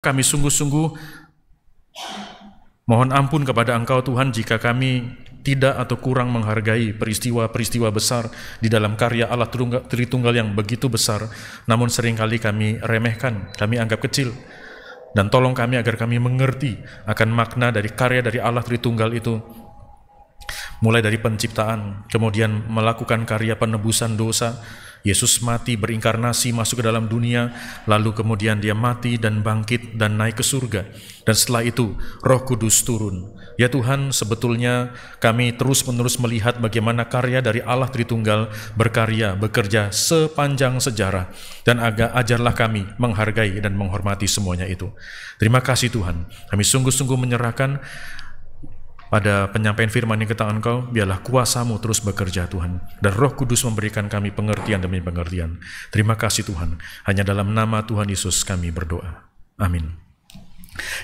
Kami sungguh-sungguh mohon ampun kepada Engkau Tuhan jika kami tidak atau kurang menghargai peristiwa-peristiwa besar di dalam karya Allah Tritunggal yang begitu besar, namun seringkali kami remehkan, kami anggap kecil. Dan tolong kami agar kami mengerti akan makna dari karya dari Allah Tritunggal itu Mulai dari penciptaan, kemudian melakukan karya penebusan dosa, Yesus mati berinkarnasi masuk ke dalam dunia, lalu kemudian dia mati dan bangkit dan naik ke surga. Dan setelah itu roh kudus turun. Ya Tuhan, sebetulnya kami terus-menerus melihat bagaimana karya dari Allah Tritunggal berkarya, bekerja sepanjang sejarah. Dan agak ajarlah kami menghargai dan menghormati semuanya itu. Terima kasih Tuhan, kami sungguh-sungguh menyerahkan pada penyampaian firman yang ke tangan kau, biarlah kuasamu terus bekerja Tuhan. Dan roh kudus memberikan kami pengertian demi pengertian. Terima kasih Tuhan. Hanya dalam nama Tuhan Yesus kami berdoa. Amin.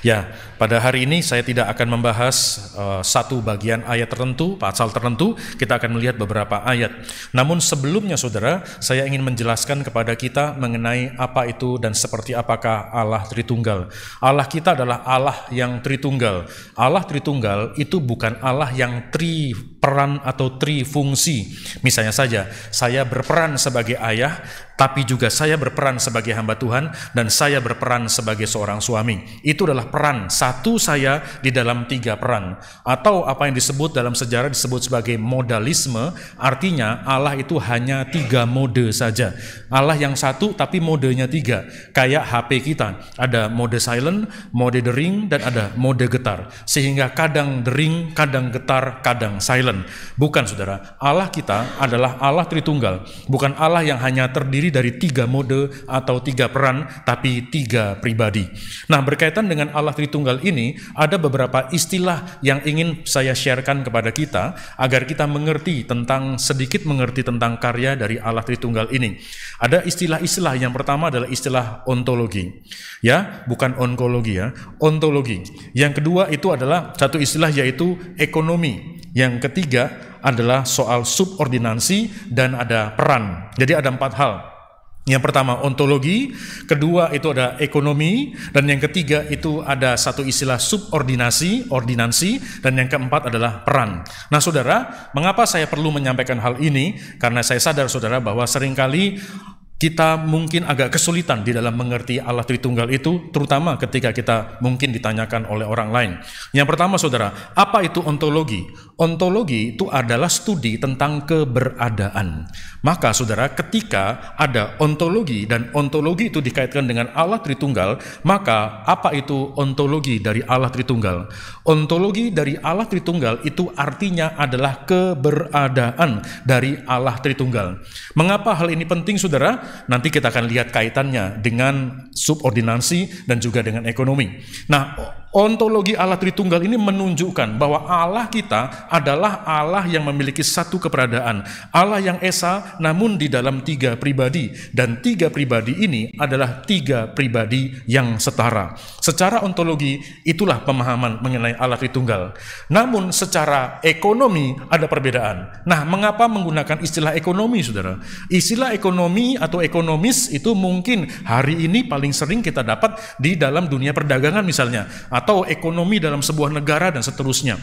Ya, pada hari ini saya tidak akan membahas uh, satu bagian ayat tertentu, pasal tertentu, kita akan melihat beberapa ayat. Namun sebelumnya saudara, saya ingin menjelaskan kepada kita mengenai apa itu dan seperti apakah Allah Tritunggal. Allah kita adalah Allah yang Tritunggal. Allah Tritunggal itu bukan Allah yang tri peran atau tri fungsi. Misalnya saja, saya berperan sebagai ayah, tapi juga saya berperan sebagai hamba Tuhan dan saya berperan sebagai seorang suami. Itu adalah peran. Satu saya di dalam tiga peran. Atau apa yang disebut dalam sejarah disebut sebagai modalisme, artinya Allah itu hanya tiga mode saja. Allah yang satu tapi modenya tiga. Kayak HP kita, ada mode silent, mode dering, dan ada mode getar. Sehingga kadang dering, kadang getar, kadang silent. Bukan saudara, Allah kita adalah Allah Tritunggal. Bukan Allah yang hanya terdiri dari tiga mode atau tiga peran, tapi tiga pribadi. Nah berkaitan dengan dengan Allah Tritunggal ini, ada beberapa istilah yang ingin saya sharekan kepada kita agar kita mengerti tentang sedikit mengerti tentang karya dari Allah Tritunggal ini. Ada istilah-istilah yang pertama adalah istilah ontologi. Ya, bukan onkologi ya, ontologi. Yang kedua itu adalah satu istilah yaitu ekonomi. Yang ketiga adalah soal subordinasi dan ada peran. Jadi ada empat hal yang pertama ontologi, kedua itu ada ekonomi, dan yang ketiga itu ada satu istilah subordinasi, ordinansi, dan yang keempat adalah peran. Nah saudara, mengapa saya perlu menyampaikan hal ini? Karena saya sadar saudara bahwa seringkali kita mungkin agak kesulitan di dalam mengerti Allah Tritunggal itu, terutama ketika kita mungkin ditanyakan oleh orang lain. Yang pertama, saudara, apa itu ontologi? Ontologi itu adalah studi tentang keberadaan. Maka saudara, ketika ada ontologi dan ontologi itu dikaitkan dengan Allah Tritunggal, maka apa itu ontologi dari Allah Tritunggal? Ontologi dari Allah Tritunggal itu artinya adalah keberadaan dari Allah Tritunggal. Mengapa hal ini penting saudara? Nanti kita akan lihat kaitannya dengan subordinasi dan juga dengan ekonomi. Nah, Ontologi Allah Tritunggal ini menunjukkan bahwa Allah kita adalah Allah yang memiliki satu keberadaan, Allah yang esa namun di dalam tiga pribadi dan tiga pribadi ini adalah tiga pribadi yang setara. Secara ontologi itulah pemahaman mengenai Allah Tritunggal. Namun secara ekonomi ada perbedaan. Nah, mengapa menggunakan istilah ekonomi, Saudara? Istilah ekonomi atau ekonomis itu mungkin hari ini paling sering kita dapat di dalam dunia perdagangan misalnya atau ekonomi dalam sebuah negara dan seterusnya.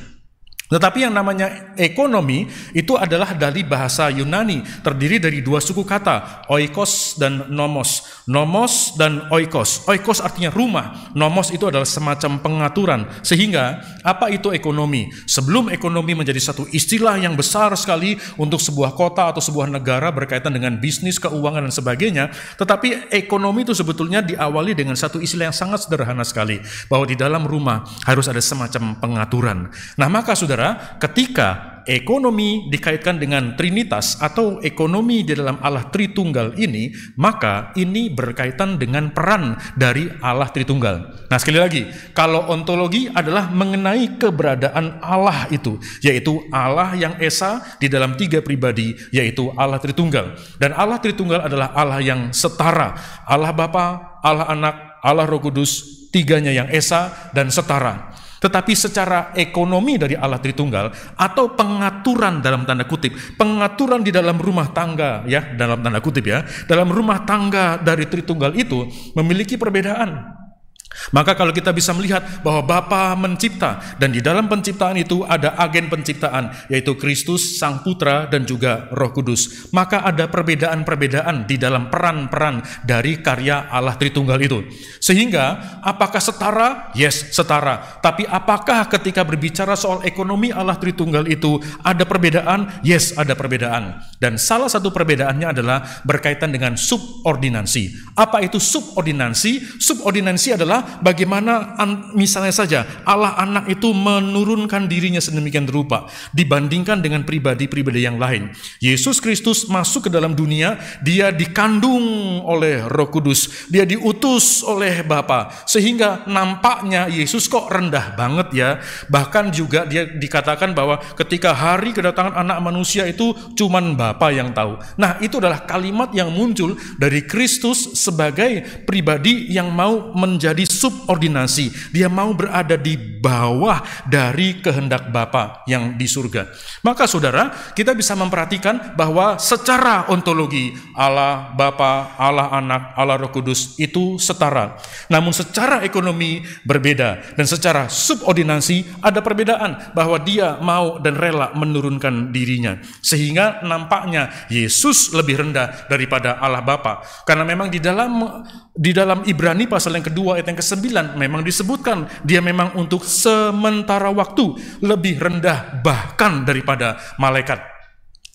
Tetapi yang namanya ekonomi itu adalah dari bahasa Yunani, terdiri dari dua suku kata, oikos dan nomos. Nomos dan oikos. Oikos artinya rumah, nomos itu adalah semacam pengaturan. Sehingga apa itu ekonomi? Sebelum ekonomi menjadi satu istilah yang besar sekali untuk sebuah kota atau sebuah negara berkaitan dengan bisnis, keuangan dan sebagainya, tetapi ekonomi itu sebetulnya diawali dengan satu istilah yang sangat sederhana sekali, bahwa di dalam rumah harus ada semacam pengaturan. Nah, maka sudah saudara, ketika ekonomi dikaitkan dengan trinitas atau ekonomi di dalam Allah Tritunggal ini, maka ini berkaitan dengan peran dari Allah Tritunggal. Nah, sekali lagi, kalau ontologi adalah mengenai keberadaan Allah itu, yaitu Allah yang esa di dalam tiga pribadi, yaitu Allah Tritunggal. Dan Allah Tritunggal adalah Allah yang setara, Allah Bapa, Allah Anak, Allah Roh Kudus, tiganya yang esa dan setara. Tetapi secara ekonomi dari Allah Tritunggal atau pengaturan dalam tanda kutip, pengaturan di dalam rumah tangga ya, dalam tanda kutip ya, dalam rumah tangga dari Tritunggal itu memiliki perbedaan. Maka kalau kita bisa melihat bahwa Bapa mencipta dan di dalam penciptaan itu ada agen penciptaan yaitu Kristus Sang Putra dan juga Roh Kudus, maka ada perbedaan-perbedaan di dalam peran-peran dari karya Allah Tritunggal itu. Sehingga apakah setara? Yes, setara. Tapi apakah ketika berbicara soal ekonomi Allah Tritunggal itu ada perbedaan? Yes, ada perbedaan. Dan salah satu perbedaannya adalah berkaitan dengan subordinasi. Apa itu subordinasi? Subordinasi adalah bagaimana misalnya saja Allah anak itu menurunkan dirinya sedemikian rupa dibandingkan dengan pribadi-pribadi yang lain. Yesus Kristus masuk ke dalam dunia, dia dikandung oleh Roh Kudus, dia diutus oleh Bapa sehingga nampaknya Yesus kok rendah banget ya. Bahkan juga dia dikatakan bahwa ketika hari kedatangan anak manusia itu cuman Bapa yang tahu. Nah, itu adalah kalimat yang muncul dari Kristus sebagai pribadi yang mau menjadi subordinasi. Dia mau berada di bawah dari kehendak Bapa yang di surga. Maka saudara, kita bisa memperhatikan bahwa secara ontologi Allah Bapa, Allah Anak, Allah Roh Kudus itu setara. Namun secara ekonomi berbeda dan secara subordinasi ada perbedaan bahwa dia mau dan rela menurunkan dirinya. Sehingga nampaknya Yesus lebih rendah daripada Allah Bapa. Karena memang di dalam di dalam Ibrani pasal yang kedua ayat yang ke ke-9 memang disebutkan dia memang untuk sementara waktu lebih rendah bahkan daripada malaikat.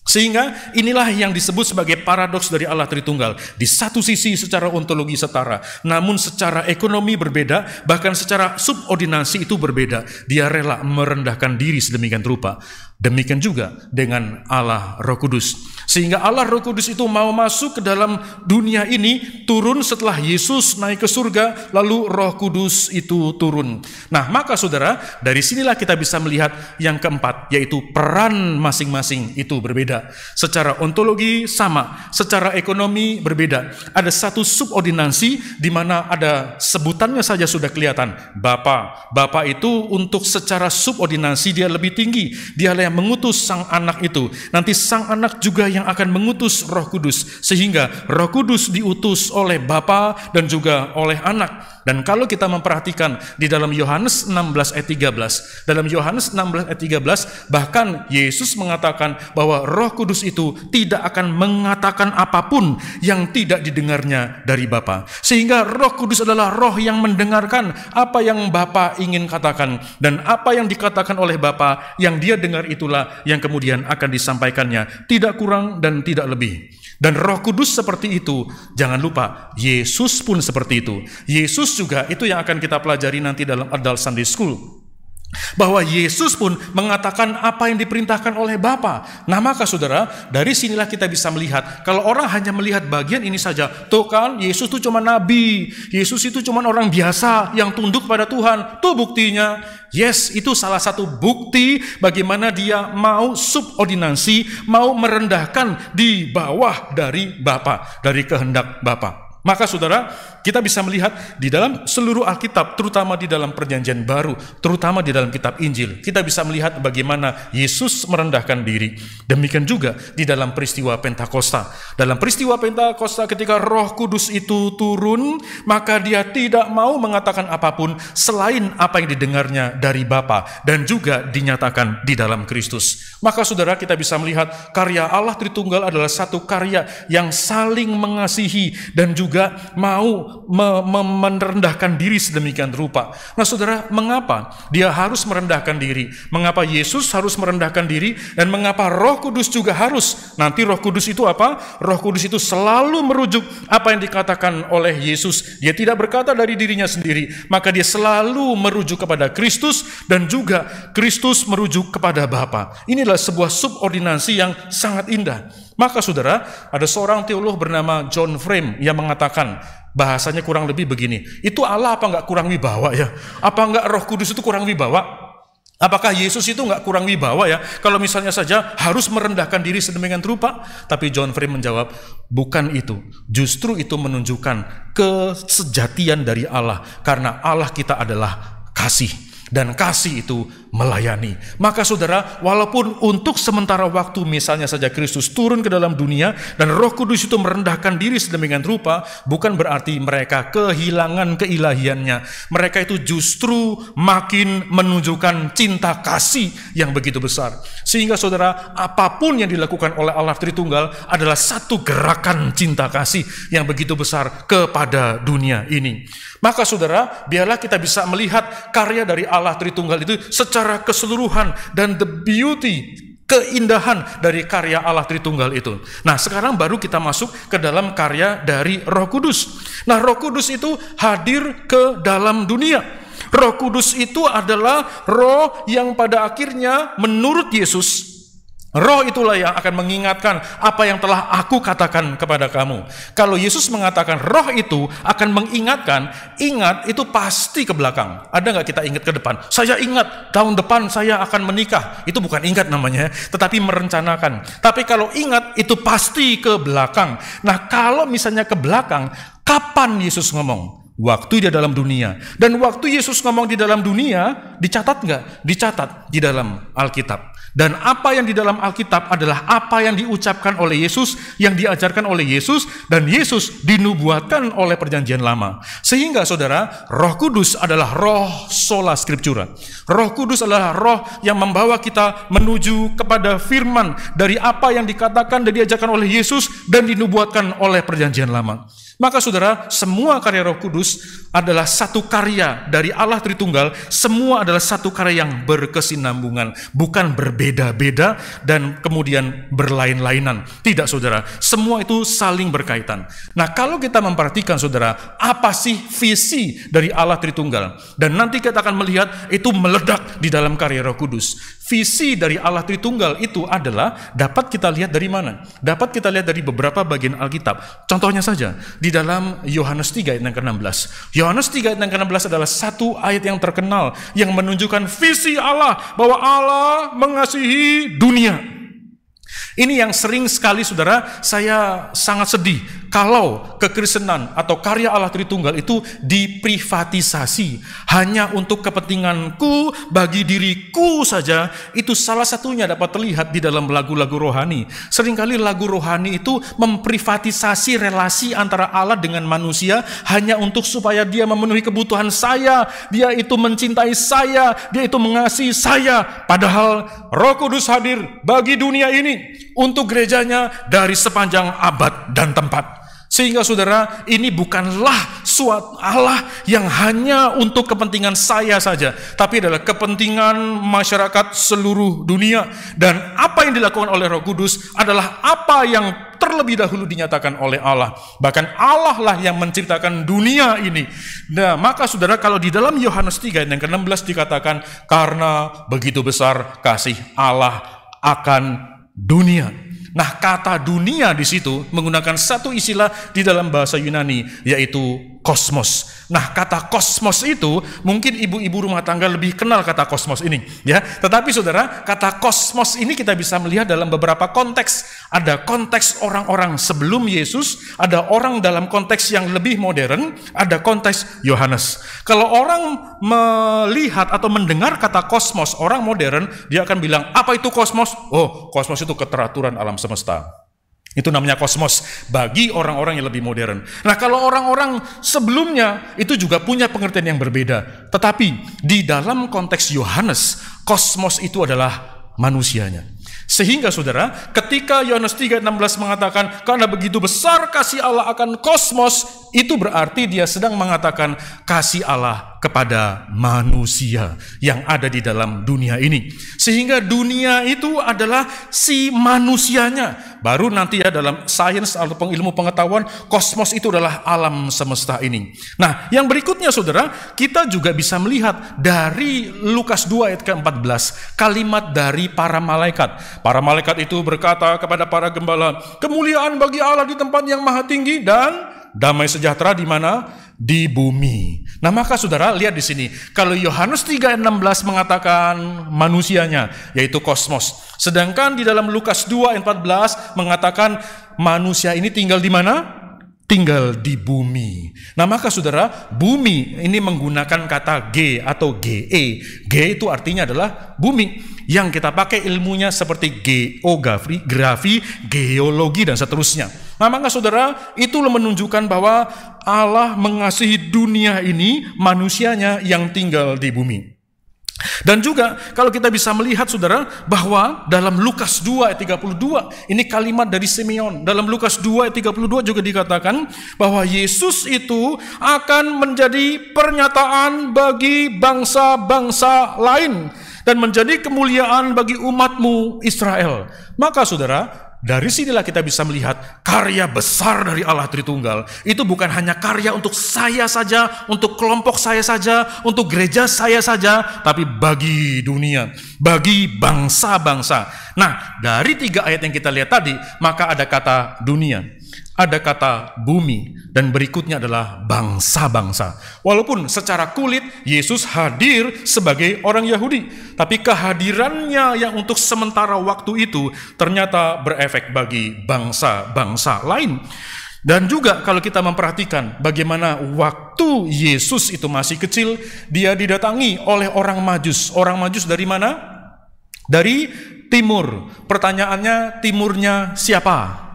Sehingga inilah yang disebut sebagai paradoks dari Allah Tritunggal. Di satu sisi secara ontologi setara, namun secara ekonomi berbeda, bahkan secara subordinasi itu berbeda. Dia rela merendahkan diri sedemikian rupa. Demikian juga dengan Allah Roh Kudus. Sehingga Allah Roh Kudus itu mau masuk ke dalam dunia ini, turun setelah Yesus naik ke surga, lalu Roh Kudus itu turun. Nah, maka saudara, dari sinilah kita bisa melihat yang keempat, yaitu peran masing-masing itu berbeda. Secara ontologi sama, secara ekonomi berbeda. Ada satu subordinasi di mana ada sebutannya saja sudah kelihatan. Bapak, Bapak itu untuk secara subordinasi dia lebih tinggi, dia yang yang mengutus sang anak itu. Nanti sang anak juga yang akan mengutus roh kudus. Sehingga roh kudus diutus oleh Bapa dan juga oleh anak. Dan kalau kita memperhatikan di dalam Yohanes 16 ayat 13. Dalam Yohanes 16 ayat 13 bahkan Yesus mengatakan bahwa roh kudus itu tidak akan mengatakan apapun yang tidak didengarnya dari Bapa. Sehingga roh kudus adalah roh yang mendengarkan apa yang Bapa ingin katakan. Dan apa yang dikatakan oleh Bapa yang dia dengar itu itulah yang kemudian akan disampaikannya, tidak kurang dan tidak lebih. Dan Roh Kudus seperti itu, jangan lupa Yesus pun seperti itu. Yesus juga itu yang akan kita pelajari nanti dalam Adult Sunday School. Bahwa Yesus pun mengatakan apa yang diperintahkan oleh Bapa. Nah maka saudara, dari sinilah kita bisa melihat. Kalau orang hanya melihat bagian ini saja, tuh kan Yesus itu cuma nabi, Yesus itu cuma orang biasa yang tunduk pada Tuhan. Tuh buktinya. Yes, itu salah satu bukti bagaimana dia mau subordinasi, mau merendahkan di bawah dari Bapa, dari kehendak Bapa. Maka saudara, kita bisa melihat di dalam seluruh Alkitab, terutama di dalam Perjanjian Baru, terutama di dalam Kitab Injil, kita bisa melihat bagaimana Yesus merendahkan diri. Demikian juga di dalam peristiwa Pentakosta. Dalam peristiwa Pentakosta, ketika Roh Kudus itu turun, maka dia tidak mau mengatakan apapun selain apa yang didengarnya dari Bapa dan juga dinyatakan di dalam Kristus. Maka saudara kita bisa melihat karya Allah Tritunggal adalah satu karya yang saling mengasihi dan juga mau me merendahkan diri sedemikian rupa. Nah, saudara, mengapa dia harus merendahkan diri? Mengapa Yesus harus merendahkan diri? Dan mengapa Roh Kudus juga harus? Nanti Roh Kudus itu apa? Roh Kudus itu selalu merujuk apa yang dikatakan oleh Yesus. Dia tidak berkata dari dirinya sendiri, maka dia selalu merujuk kepada Kristus dan juga Kristus merujuk kepada Bapa. Inilah sebuah subordinasi yang sangat indah. Maka saudara, ada seorang teolog bernama John Frame yang mengatakan, bahasanya kurang lebih begini, itu Allah apa enggak kurang wibawa ya? Apa enggak roh kudus itu kurang wibawa? Apakah Yesus itu enggak kurang wibawa ya? Kalau misalnya saja harus merendahkan diri sedemikian rupa, tapi John Frame menjawab, bukan itu. Justru itu menunjukkan kesejatian dari Allah, karena Allah kita adalah kasih dan kasih itu melayani. Maka saudara, walaupun untuk sementara waktu misalnya saja Kristus turun ke dalam dunia dan roh kudus itu merendahkan diri sedemikian rupa, bukan berarti mereka kehilangan keilahiannya. Mereka itu justru makin menunjukkan cinta kasih yang begitu besar. Sehingga saudara, apapun yang dilakukan oleh Allah Tritunggal adalah satu gerakan cinta kasih yang begitu besar kepada dunia ini. Maka saudara, biarlah kita bisa melihat karya dari Allah Tritunggal itu secara secara keseluruhan dan the beauty keindahan dari karya Allah Tritunggal itu. Nah, sekarang baru kita masuk ke dalam karya dari Roh Kudus. Nah, Roh Kudus itu hadir ke dalam dunia. Roh Kudus itu adalah roh yang pada akhirnya menurut Yesus Roh itulah yang akan mengingatkan apa yang telah aku katakan kepada kamu. Kalau Yesus mengatakan roh itu akan mengingatkan, ingat itu pasti ke belakang. Ada nggak kita ingat ke depan? Saya ingat tahun depan saya akan menikah. Itu bukan ingat namanya, tetapi merencanakan. Tapi kalau ingat itu pasti ke belakang. Nah kalau misalnya ke belakang, kapan Yesus ngomong? Waktu dia dalam dunia. Dan waktu Yesus ngomong di dalam dunia, dicatat nggak? Dicatat di dalam Alkitab. Dan apa yang di dalam Alkitab adalah apa yang diucapkan oleh Yesus, yang diajarkan oleh Yesus, dan Yesus dinubuatkan oleh perjanjian lama. Sehingga saudara, roh kudus adalah roh sola scriptura. Roh kudus adalah roh yang membawa kita menuju kepada firman dari apa yang dikatakan dan diajarkan oleh Yesus dan dinubuatkan oleh perjanjian lama. Maka saudara, semua karya Roh Kudus adalah satu karya dari Allah Tritunggal, semua adalah satu karya yang berkesinambungan, bukan berbeda-beda dan kemudian berlain-lainan. Tidak saudara, semua itu saling berkaitan. Nah kalau kita memperhatikan saudara, apa sih visi dari Allah Tritunggal? Dan nanti kita akan melihat itu meledak di dalam karya Roh Kudus. Visi dari Allah Tritunggal itu adalah dapat kita lihat dari mana? Dapat kita lihat dari beberapa bagian Alkitab. Contohnya saja, di di dalam Yohanes 3 ayat yang ke-16. Yohanes 3 ayat yang ke-16 adalah satu ayat yang terkenal yang menunjukkan visi Allah bahwa Allah mengasihi dunia. Ini yang sering sekali saudara, saya sangat sedih kalau kekristenan atau karya Allah Tritunggal itu diprivatisasi hanya untuk kepentinganku, bagi diriku saja. Itu salah satunya dapat terlihat di dalam lagu-lagu rohani. Seringkali lagu rohani itu memprivatisasi relasi antara Allah dengan manusia hanya untuk supaya dia memenuhi kebutuhan saya, dia itu mencintai saya, dia itu mengasihi saya. Padahal Roh Kudus hadir bagi dunia ini untuk gerejanya dari sepanjang abad dan tempat. Sehingga saudara, ini bukanlah suatu Allah yang hanya untuk kepentingan saya saja, tapi adalah kepentingan masyarakat seluruh dunia. Dan apa yang dilakukan oleh Roh Kudus adalah apa yang terlebih dahulu dinyatakan oleh Allah. Bahkan Allah lah yang menciptakan dunia ini. Nah, maka saudara kalau di dalam Yohanes 3 yang ke-16 dikatakan, karena begitu besar kasih Allah akan dunia. Nah, kata dunia di situ menggunakan satu istilah di dalam bahasa Yunani yaitu kosmos. Nah, kata kosmos itu mungkin ibu-ibu rumah tangga lebih kenal kata kosmos ini, ya. Tetapi Saudara, kata kosmos ini kita bisa melihat dalam beberapa konteks. Ada konteks orang-orang sebelum Yesus, ada orang dalam konteks yang lebih modern, ada konteks Yohanes. Kalau orang melihat atau mendengar kata kosmos orang modern, dia akan bilang, "Apa itu kosmos?" Oh, kosmos itu keteraturan alam semesta. Itu namanya kosmos bagi orang-orang yang lebih modern. Nah, kalau orang-orang sebelumnya itu juga punya pengertian yang berbeda, tetapi di dalam konteks Yohanes, kosmos itu adalah manusianya. Sehingga saudara, ketika Yohanes 3:16 mengatakan karena begitu besar kasih Allah akan kosmos, itu berarti dia sedang mengatakan kasih Allah kepada manusia yang ada di dalam dunia ini. Sehingga dunia itu adalah si manusianya, Baru nanti ya dalam sains atau ilmu pengetahuan, kosmos itu adalah alam semesta ini. Nah, yang berikutnya saudara, kita juga bisa melihat dari Lukas 2 ayat ke-14, kalimat dari para malaikat. Para malaikat itu berkata kepada para gembala, kemuliaan bagi Allah di tempat yang maha tinggi dan damai sejahtera di mana? Di bumi. Nah maka saudara lihat di sini, kalau Yohanes 3:16 mengatakan manusianya, yaitu kosmos. Sedangkan di dalam Lukas 2:14 mengatakan manusia ini tinggal di mana? tinggal di bumi. Nah, maka saudara, bumi ini menggunakan kata G atau GE. G itu artinya adalah bumi. Yang kita pakai ilmunya seperti geografi, grafi, geologi, dan seterusnya. Nah, maka saudara, itu menunjukkan bahwa Allah mengasihi dunia ini, manusianya yang tinggal di bumi. Dan juga kalau kita bisa melihat saudara bahwa dalam Lukas 2 ayat 32 ini kalimat dari Simeon. Dalam Lukas 2 ayat 32 juga dikatakan bahwa Yesus itu akan menjadi pernyataan bagi bangsa-bangsa lain dan menjadi kemuliaan bagi umatmu Israel. Maka saudara, dari sinilah kita bisa melihat karya besar dari Allah Tritunggal. Itu bukan hanya karya untuk saya saja, untuk kelompok saya saja, untuk gereja saya saja, tapi bagi dunia, bagi bangsa-bangsa. Nah, dari tiga ayat yang kita lihat tadi, maka ada kata dunia ada kata bumi dan berikutnya adalah bangsa-bangsa. Walaupun secara kulit Yesus hadir sebagai orang Yahudi, tapi kehadirannya yang untuk sementara waktu itu ternyata berefek bagi bangsa-bangsa lain. Dan juga kalau kita memperhatikan bagaimana waktu Yesus itu masih kecil, dia didatangi oleh orang Majus. Orang Majus dari mana? Dari timur. Pertanyaannya timurnya siapa?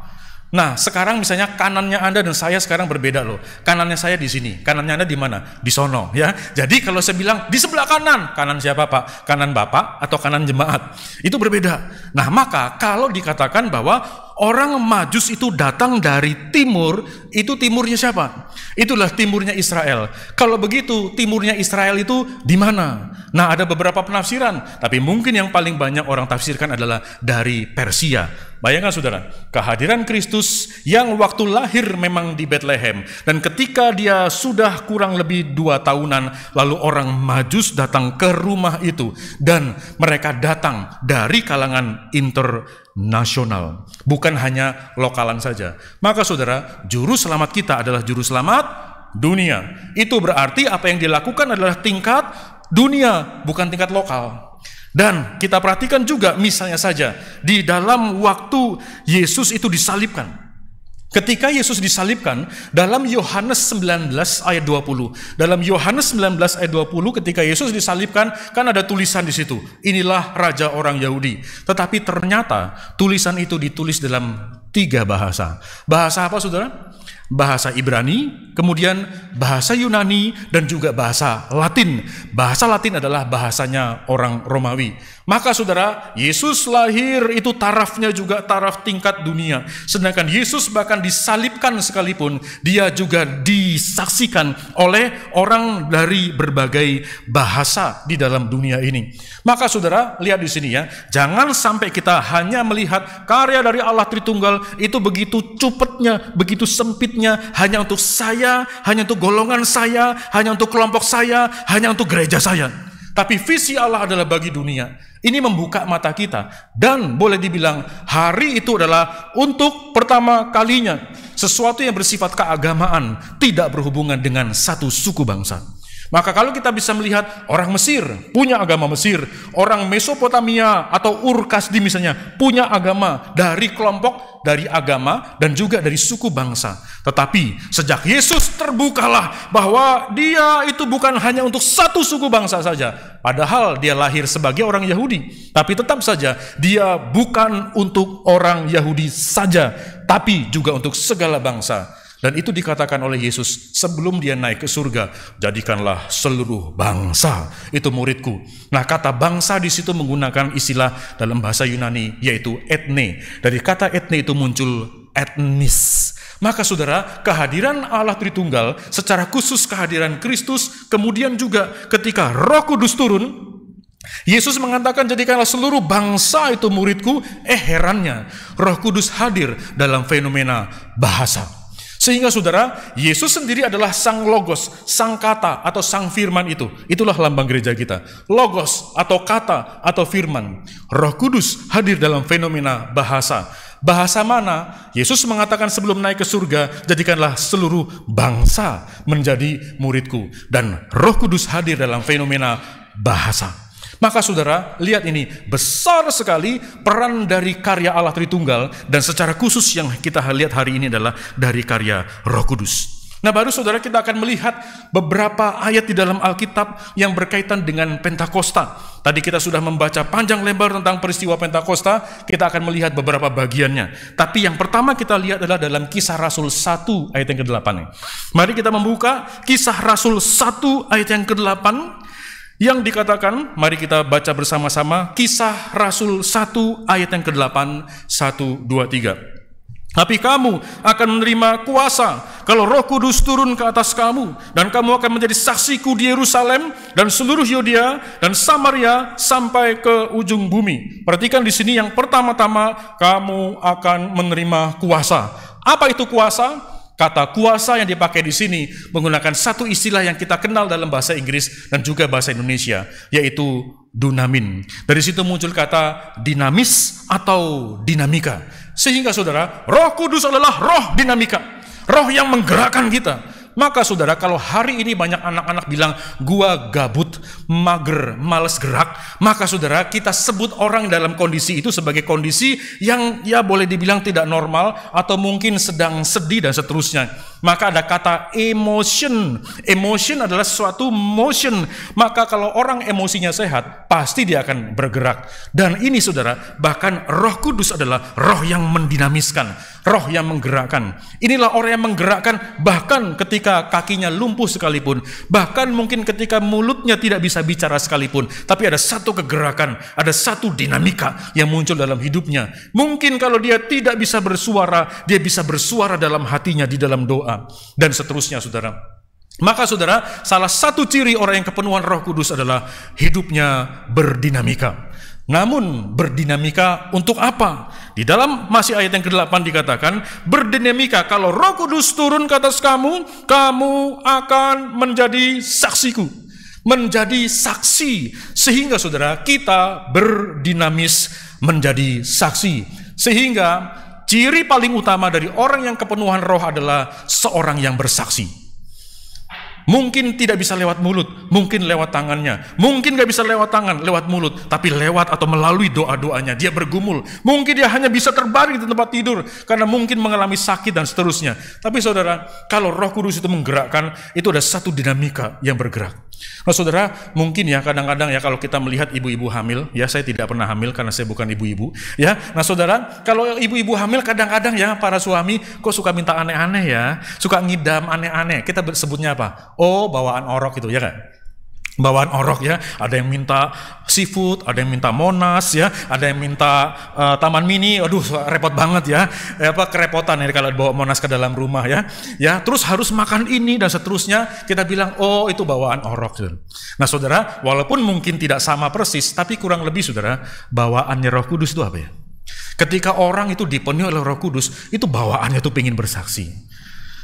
Nah, sekarang misalnya kanannya Anda dan saya sekarang berbeda loh. Kanannya saya di sini, kanannya Anda di mana? Di sono, ya. Jadi kalau saya bilang di sebelah kanan, kanan siapa, Pak? Kanan Bapak atau kanan jemaat? Itu berbeda. Nah, maka kalau dikatakan bahwa orang Majus itu datang dari timur, itu timurnya siapa? Itulah timurnya Israel. Kalau begitu, timurnya Israel itu di mana? Nah, ada beberapa penafsiran, tapi mungkin yang paling banyak orang tafsirkan adalah dari Persia. Bayangkan saudara, kehadiran Kristus yang waktu lahir memang di Bethlehem. Dan ketika dia sudah kurang lebih dua tahunan, lalu orang Majus datang ke rumah itu. Dan mereka datang dari kalangan inter nasional, bukan hanya lokalan saja. Maka saudara, juru selamat kita adalah juru selamat dunia. Itu berarti apa yang dilakukan adalah tingkat dunia, bukan tingkat lokal. Dan kita perhatikan juga misalnya saja di dalam waktu Yesus itu disalibkan. Ketika Yesus disalibkan dalam Yohanes 19 ayat 20. Dalam Yohanes 19 ayat 20 ketika Yesus disalibkan kan ada tulisan di situ. Inilah raja orang Yahudi. Tetapi ternyata tulisan itu ditulis dalam tiga bahasa. Bahasa apa Saudara? bahasa Ibrani, kemudian bahasa Yunani, dan juga bahasa Latin. Bahasa Latin adalah bahasanya orang Romawi. Maka saudara, Yesus lahir itu tarafnya juga taraf tingkat dunia. Sedangkan Yesus bahkan disalibkan sekalipun, dia juga disaksikan oleh orang dari berbagai bahasa di dalam dunia ini. Maka saudara, lihat di sini ya, jangan sampai kita hanya melihat karya dari Allah Tritunggal itu begitu cupetnya, begitu sempitnya, hidupnya hanya untuk saya, hanya untuk golongan saya, hanya untuk kelompok saya, hanya untuk gereja saya. Tapi visi Allah adalah bagi dunia. Ini membuka mata kita. Dan boleh dibilang hari itu adalah untuk pertama kalinya sesuatu yang bersifat keagamaan tidak berhubungan dengan satu suku bangsa. Maka kalau kita bisa melihat orang Mesir punya agama Mesir, orang Mesopotamia atau Ur di misalnya punya agama dari kelompok, dari agama dan juga dari suku bangsa. Tetapi sejak Yesus terbukalah bahwa dia itu bukan hanya untuk satu suku bangsa saja, padahal dia lahir sebagai orang Yahudi, tapi tetap saja dia bukan untuk orang Yahudi saja, tapi juga untuk segala bangsa. Dan itu dikatakan oleh Yesus sebelum dia naik ke surga, jadikanlah seluruh bangsa itu muridku. Nah, kata bangsa di situ menggunakan istilah dalam bahasa Yunani yaitu etne. Dari kata etne itu muncul etnis. Maka saudara, kehadiran Allah Tritunggal secara khusus kehadiran Kristus, kemudian juga ketika Roh Kudus turun, Yesus mengatakan jadikanlah seluruh bangsa itu muridku, eh herannya Roh Kudus hadir dalam fenomena bahasa. Sehingga saudara, Yesus sendiri adalah sang logos, sang kata atau sang firman itu. Itulah lambang gereja kita. Logos atau kata atau firman. Roh Kudus hadir dalam fenomena bahasa. Bahasa mana? Yesus mengatakan sebelum naik ke surga, jadikanlah seluruh bangsa menjadi muridku. Dan roh kudus hadir dalam fenomena bahasa. Maka saudara, lihat ini, besar sekali peran dari karya Allah Tritunggal dan secara khusus yang kita lihat hari ini adalah dari karya Roh Kudus. Nah, baru saudara kita akan melihat beberapa ayat di dalam Alkitab yang berkaitan dengan Pentakosta. Tadi kita sudah membaca panjang lebar tentang peristiwa Pentakosta, kita akan melihat beberapa bagiannya. Tapi yang pertama kita lihat adalah dalam Kisah Rasul 1 ayat yang ke-8. Mari kita membuka Kisah Rasul 1 ayat yang ke-8 yang dikatakan, mari kita baca bersama-sama kisah Rasul 1 ayat yang ke-8, 1, 2, 3. Tapi kamu akan menerima kuasa kalau roh kudus turun ke atas kamu dan kamu akan menjadi saksiku di Yerusalem dan seluruh Yudea dan Samaria sampai ke ujung bumi. Perhatikan di sini yang pertama-tama kamu akan menerima kuasa. Apa itu kuasa? Kata kuasa yang dipakai di sini menggunakan satu istilah yang kita kenal dalam bahasa Inggris dan juga bahasa Indonesia, yaitu dunamin. Dari situ muncul kata dinamis atau dinamika. Sehingga saudara, roh kudus adalah roh dinamika. Roh yang menggerakkan kita. Maka saudara, kalau hari ini banyak anak-anak bilang, gua gabut, mager, males gerak, maka saudara, kita sebut orang dalam kondisi itu sebagai kondisi yang ya boleh dibilang tidak normal atau mungkin sedang sedih dan seterusnya. Maka ada kata emotion. Emotion adalah suatu motion. Maka kalau orang emosinya sehat, pasti dia akan bergerak. Dan ini saudara, bahkan roh kudus adalah roh yang mendinamiskan, roh yang menggerakkan. Inilah orang yang menggerakkan bahkan ketika kakinya lumpuh sekalipun, bahkan mungkin ketika mulutnya tidak bisa bicara sekalipun. Tapi ada satu kegerakan, ada satu dinamika yang muncul dalam hidupnya. Mungkin kalau dia tidak bisa bersuara, dia bisa bersuara dalam hatinya di dalam doa dan seterusnya saudara. Maka saudara, salah satu ciri orang yang kepenuhan Roh Kudus adalah hidupnya berdinamika. Namun berdinamika untuk apa? Di dalam masih ayat yang ke-8 dikatakan, berdinamika kalau roh kudus turun ke atas kamu, kamu akan menjadi saksiku. Menjadi saksi. Sehingga saudara, kita berdinamis menjadi saksi. Sehingga ciri paling utama dari orang yang kepenuhan roh adalah seorang yang bersaksi. Mungkin tidak bisa lewat mulut, mungkin lewat tangannya, mungkin gak bisa lewat tangan, lewat mulut, tapi lewat atau melalui doa-doanya. Dia bergumul, mungkin dia hanya bisa terbaring di tempat tidur karena mungkin mengalami sakit dan seterusnya. Tapi saudara, kalau Roh Kudus itu menggerakkan, itu ada satu dinamika yang bergerak. Nah, saudara, mungkin ya kadang-kadang ya kalau kita melihat ibu-ibu hamil, ya saya tidak pernah hamil karena saya bukan ibu-ibu, ya. Nah, saudara, kalau ibu-ibu hamil kadang-kadang ya para suami kok suka minta aneh-aneh ya, suka ngidam aneh-aneh. Kita sebutnya apa? Oh, bawaan orok itu, ya kan? bawaan orok ya, ada yang minta seafood, ada yang minta monas ya, ada yang minta uh, taman mini, aduh repot banget ya, eh, apa kerepotan ya kalau bawa monas ke dalam rumah ya, ya terus harus makan ini dan seterusnya kita bilang oh itu bawaan orok. Nah saudara, walaupun mungkin tidak sama persis, tapi kurang lebih saudara bawaannya Roh Kudus itu apa ya? Ketika orang itu dipenuhi oleh Roh Kudus, itu bawaannya tuh pingin bersaksi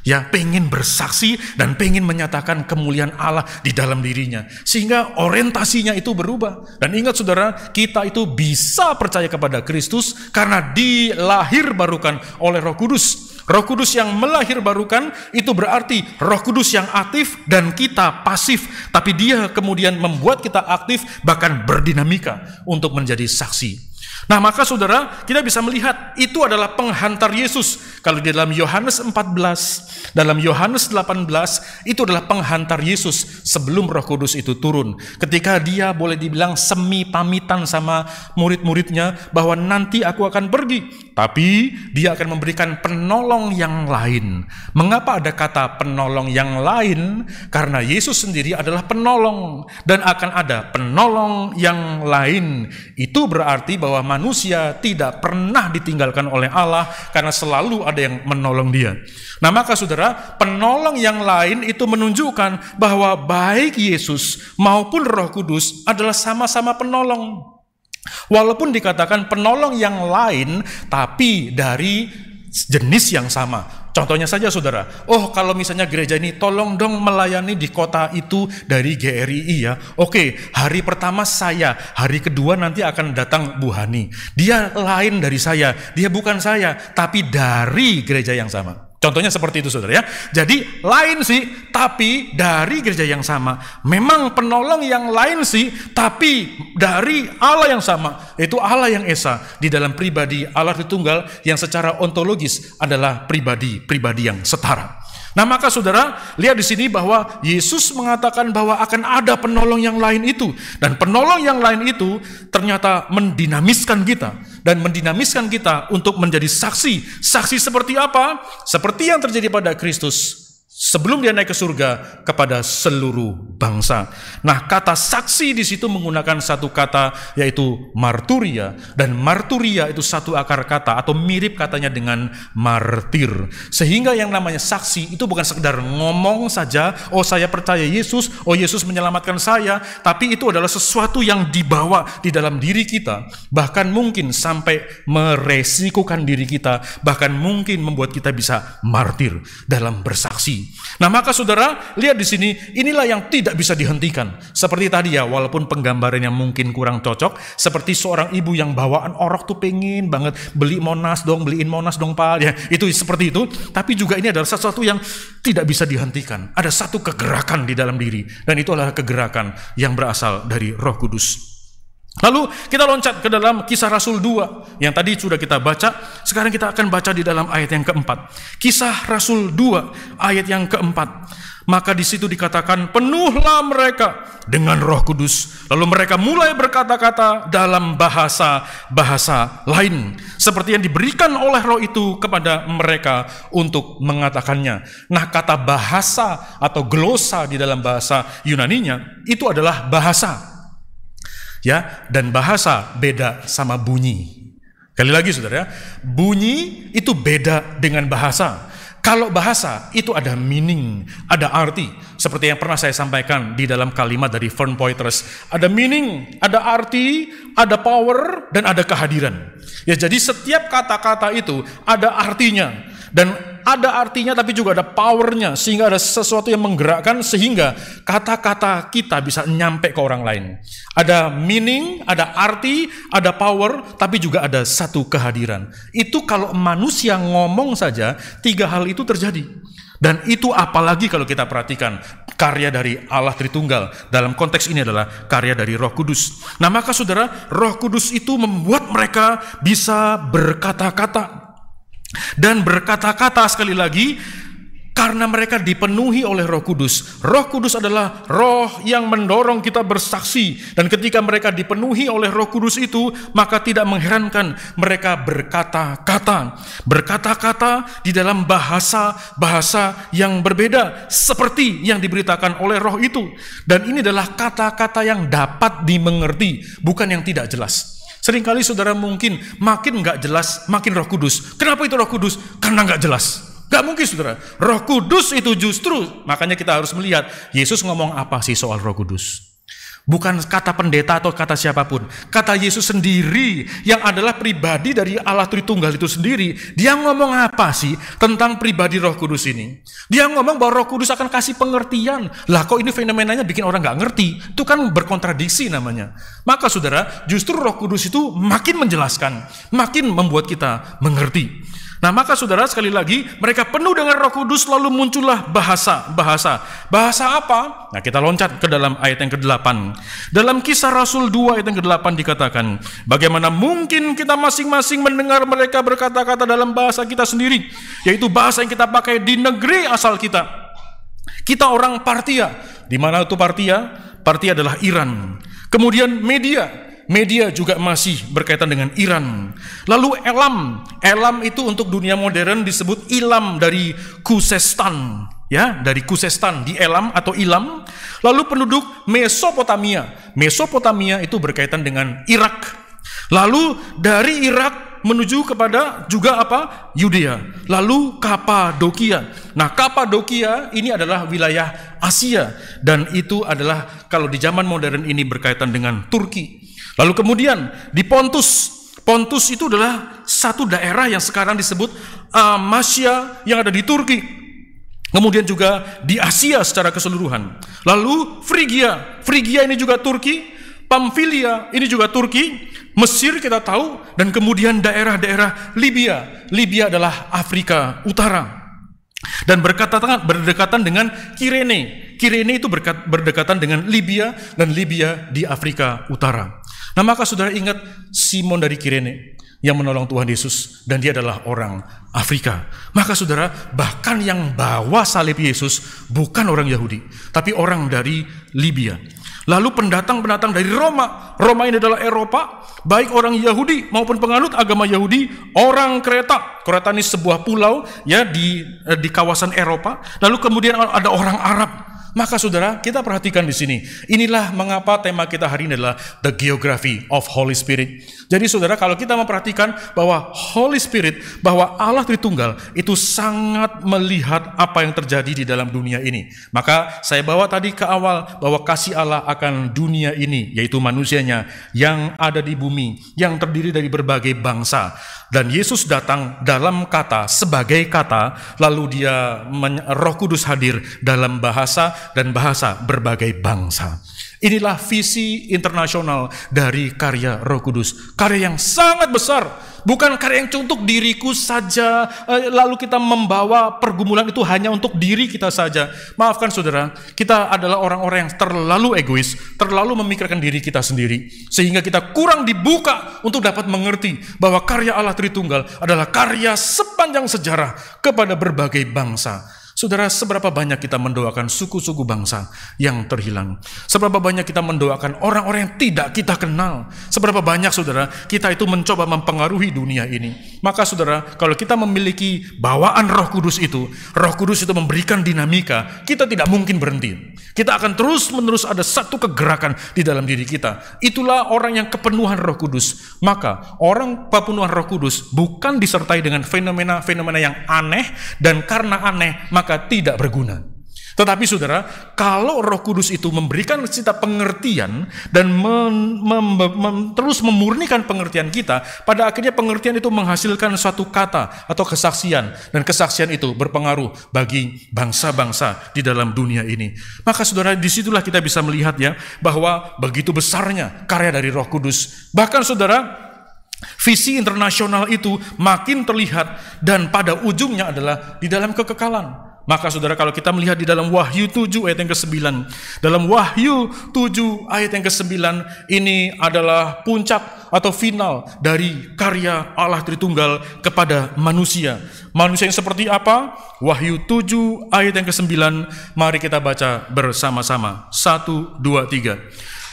ya pengen bersaksi dan pengen menyatakan kemuliaan Allah di dalam dirinya sehingga orientasinya itu berubah dan ingat saudara kita itu bisa percaya kepada Kristus karena dilahir oleh Roh Kudus Roh Kudus yang melahir itu berarti Roh Kudus yang aktif dan kita pasif tapi dia kemudian membuat kita aktif bahkan berdinamika untuk menjadi saksi Nah, maka saudara, kita bisa melihat itu adalah penghantar Yesus. Kalau di dalam Yohanes 14, dalam Yohanes 18, itu adalah penghantar Yesus sebelum Roh Kudus itu turun. Ketika dia boleh dibilang semi pamitan sama murid-muridnya bahwa nanti aku akan pergi, tapi dia akan memberikan penolong yang lain. Mengapa ada kata penolong yang lain? Karena Yesus sendiri adalah penolong dan akan ada penolong yang lain. Itu berarti bahwa manusia tidak pernah ditinggalkan oleh Allah karena selalu ada yang menolong dia. Nah, maka saudara, penolong yang lain itu menunjukkan bahwa baik Yesus maupun Roh Kudus adalah sama-sama penolong. Walaupun dikatakan penolong yang lain tapi dari jenis yang sama. Contohnya saja saudara, oh kalau misalnya gereja ini tolong dong melayani di kota itu dari GRI ya. Oke, hari pertama saya, hari kedua nanti akan datang Bu Hani. Dia lain dari saya, dia bukan saya, tapi dari gereja yang sama. Contohnya seperti itu saudara ya. Jadi lain sih, tapi dari gereja yang sama. Memang penolong yang lain sih, tapi dari Allah yang sama. Itu Allah yang Esa. Di dalam pribadi Allah Tritunggal yang secara ontologis adalah pribadi-pribadi yang setara. Nah maka saudara, lihat di sini bahwa Yesus mengatakan bahwa akan ada penolong yang lain itu. Dan penolong yang lain itu ternyata mendinamiskan kita dan mendinamiskan kita untuk menjadi saksi. Saksi seperti apa? Seperti yang terjadi pada Kristus, sebelum dia naik ke surga kepada seluruh bangsa. Nah, kata saksi di situ menggunakan satu kata yaitu marturia dan marturia itu satu akar kata atau mirip katanya dengan martir. Sehingga yang namanya saksi itu bukan sekedar ngomong saja, oh saya percaya Yesus, oh Yesus menyelamatkan saya, tapi itu adalah sesuatu yang dibawa di dalam diri kita, bahkan mungkin sampai meresikukan diri kita, bahkan mungkin membuat kita bisa martir dalam bersaksi saksi. Nah, maka saudara, lihat di sini, inilah yang tidak bisa dihentikan. Seperti tadi ya, walaupun penggambarannya mungkin kurang cocok, seperti seorang ibu yang bawaan orok tuh pengen banget beli monas dong, beliin monas dong, Pak. Ya, itu seperti itu. Tapi juga ini adalah sesuatu yang tidak bisa dihentikan. Ada satu kegerakan di dalam diri. Dan itu adalah kegerakan yang berasal dari roh kudus. Lalu kita loncat ke dalam kisah Rasul 2 yang tadi sudah kita baca, sekarang kita akan baca di dalam ayat yang keempat. Kisah Rasul 2 ayat yang keempat. Maka di situ dikatakan penuhlah mereka dengan Roh Kudus. Lalu mereka mulai berkata-kata dalam bahasa-bahasa lain seperti yang diberikan oleh Roh itu kepada mereka untuk mengatakannya. Nah, kata bahasa atau glosa di dalam bahasa Yunaninya itu adalah bahasa ya dan bahasa beda sama bunyi. Kali lagi saudara, ya, bunyi itu beda dengan bahasa. Kalau bahasa itu ada meaning, ada arti. Seperti yang pernah saya sampaikan di dalam kalimat dari Fern Poitras. Ada meaning, ada arti, ada power, dan ada kehadiran. Ya jadi setiap kata-kata itu ada artinya, dan ada artinya tapi juga ada powernya sehingga ada sesuatu yang menggerakkan sehingga kata-kata kita bisa nyampe ke orang lain. Ada meaning, ada arti, ada power, tapi juga ada satu kehadiran. Itu kalau manusia ngomong saja, tiga hal itu terjadi. Dan itu apalagi kalau kita perhatikan karya dari Allah Tritunggal dalam konteks ini adalah karya dari Roh Kudus. Nah, maka Saudara, Roh Kudus itu membuat mereka bisa berkata-kata dan berkata-kata sekali lagi karena mereka dipenuhi oleh Roh Kudus. Roh Kudus adalah roh yang mendorong kita bersaksi dan ketika mereka dipenuhi oleh Roh Kudus itu, maka tidak mengherankan mereka berkata-kata. Berkata-kata di dalam bahasa-bahasa yang berbeda seperti yang diberitakan oleh roh itu. Dan ini adalah kata-kata yang dapat dimengerti, bukan yang tidak jelas. Seringkali saudara mungkin makin nggak jelas, makin roh kudus. Kenapa itu roh kudus? Karena nggak jelas. Gak mungkin saudara. Roh kudus itu justru, makanya kita harus melihat Yesus ngomong apa sih soal roh kudus. Bukan kata pendeta atau kata siapapun. Kata Yesus sendiri yang adalah pribadi dari Allah Tritunggal itu sendiri. Dia ngomong apa sih tentang pribadi roh kudus ini? Dia ngomong bahwa roh kudus akan kasih pengertian. Lah kok ini fenomenanya bikin orang gak ngerti? Itu kan berkontradiksi namanya. Maka saudara, justru roh kudus itu makin menjelaskan. Makin membuat kita mengerti. Nah maka saudara sekali lagi mereka penuh dengan roh kudus lalu muncullah bahasa-bahasa. Bahasa apa? Nah kita loncat ke dalam ayat yang ke-8. Dalam kisah Rasul 2 ayat yang ke-8 dikatakan. Bagaimana mungkin kita masing-masing mendengar mereka berkata-kata dalam bahasa kita sendiri. Yaitu bahasa yang kita pakai di negeri asal kita. Kita orang Partia. Di mana itu Partia? Partia adalah Iran. Kemudian media, Media juga masih berkaitan dengan Iran. Lalu Elam, Elam itu untuk dunia modern disebut Ilam dari Kusestan, ya, dari Kusestan di Elam atau Ilam. Lalu penduduk Mesopotamia, Mesopotamia itu berkaitan dengan Irak. Lalu dari Irak menuju kepada juga apa? Yudea. Lalu Kapadokia. Nah, Kapadokia ini adalah wilayah Asia dan itu adalah kalau di zaman modern ini berkaitan dengan Turki. Lalu kemudian di Pontus, Pontus itu adalah satu daerah yang sekarang disebut Amasya eh, yang ada di Turki. Kemudian juga di Asia secara keseluruhan. Lalu Frigia, Frigia ini juga Turki, Pamfilia ini juga Turki, Mesir kita tahu dan kemudian daerah-daerah Libya. Libya adalah Afrika Utara. Dan berkatan, berdekatan dengan Kirene. Kirene itu berkat, berdekatan dengan Libya dan Libya di Afrika Utara. Nah maka saudara ingat Simon dari Kirene yang menolong Tuhan Yesus dan dia adalah orang Afrika. Maka saudara bahkan yang bawa salib Yesus bukan orang Yahudi tapi orang dari Libya. Lalu pendatang-pendatang dari Roma, Roma ini adalah Eropa, baik orang Yahudi maupun penganut agama Yahudi, orang Kreta. Kreta ini sebuah pulau ya di eh, di kawasan Eropa. Lalu kemudian ada orang Arab maka saudara, kita perhatikan di sini. Inilah mengapa tema kita hari ini adalah The Geography of Holy Spirit. Jadi saudara, kalau kita memperhatikan bahwa Holy Spirit, bahwa Allah Tritunggal itu sangat melihat apa yang terjadi di dalam dunia ini. Maka saya bawa tadi ke awal bahwa kasih Allah akan dunia ini, yaitu manusianya yang ada di bumi, yang terdiri dari berbagai bangsa. Dan Yesus datang dalam kata, sebagai kata, lalu dia roh kudus hadir dalam bahasa dan bahasa berbagai bangsa. Inilah visi internasional dari karya Roh Kudus, karya yang sangat besar, bukan karya yang untuk diriku saja. Eh, lalu kita membawa pergumulan itu hanya untuk diri kita saja. Maafkan saudara, kita adalah orang-orang yang terlalu egois, terlalu memikirkan diri kita sendiri, sehingga kita kurang dibuka untuk dapat mengerti bahwa karya Allah Tritunggal adalah karya sepanjang sejarah kepada berbagai bangsa Saudara, seberapa banyak kita mendoakan suku-suku bangsa yang terhilang? Seberapa banyak kita mendoakan orang-orang yang tidak kita kenal? Seberapa banyak, saudara, kita itu mencoba mempengaruhi dunia ini? Maka, saudara, kalau kita memiliki bawaan Roh Kudus itu, Roh Kudus itu memberikan dinamika, kita tidak mungkin berhenti. Kita akan terus-menerus ada satu kegerakan di dalam diri kita. Itulah orang yang kepenuhan Roh Kudus. Maka, orang kepenuhan Roh Kudus bukan disertai dengan fenomena-fenomena yang aneh, dan karena aneh, maka maka tidak berguna. Tetapi saudara, kalau roh kudus itu memberikan kita pengertian dan mem, mem, mem, terus memurnikan pengertian kita, pada akhirnya pengertian itu menghasilkan suatu kata atau kesaksian. Dan kesaksian itu berpengaruh bagi bangsa-bangsa di dalam dunia ini. Maka saudara, disitulah kita bisa melihat ya, bahwa begitu besarnya karya dari roh kudus. Bahkan saudara, Visi internasional itu makin terlihat dan pada ujungnya adalah di dalam kekekalan. Maka saudara kalau kita melihat di dalam Wahyu 7 ayat yang ke-9. Dalam Wahyu 7 ayat yang ke-9 ini adalah puncak atau final dari karya Allah Tritunggal kepada manusia. Manusia yang seperti apa? Wahyu 7 ayat yang ke-9. Mari kita baca bersama-sama. 1, 2, 3.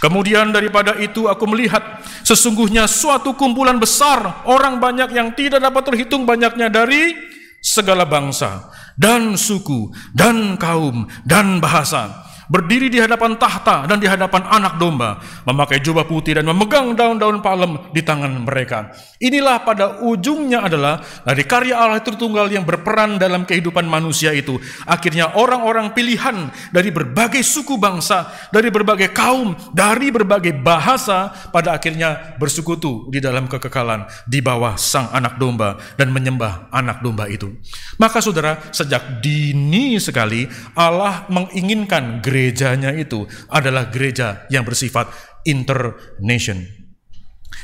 Kemudian daripada itu aku melihat sesungguhnya suatu kumpulan besar orang banyak yang tidak dapat terhitung banyaknya dari segala bangsa, dan suku, dan kaum, dan bahasa berdiri di hadapan tahta dan di hadapan anak domba, memakai jubah putih dan memegang daun-daun palem di tangan mereka. Inilah pada ujungnya adalah dari karya Allah tertunggal yang berperan dalam kehidupan manusia itu. Akhirnya orang-orang pilihan dari berbagai suku bangsa, dari berbagai kaum, dari berbagai bahasa pada akhirnya bersukutu di dalam kekekalan di bawah sang anak domba dan menyembah anak domba itu. Maka saudara, sejak dini sekali Allah menginginkan gereja gerejanya itu adalah gereja yang bersifat internation.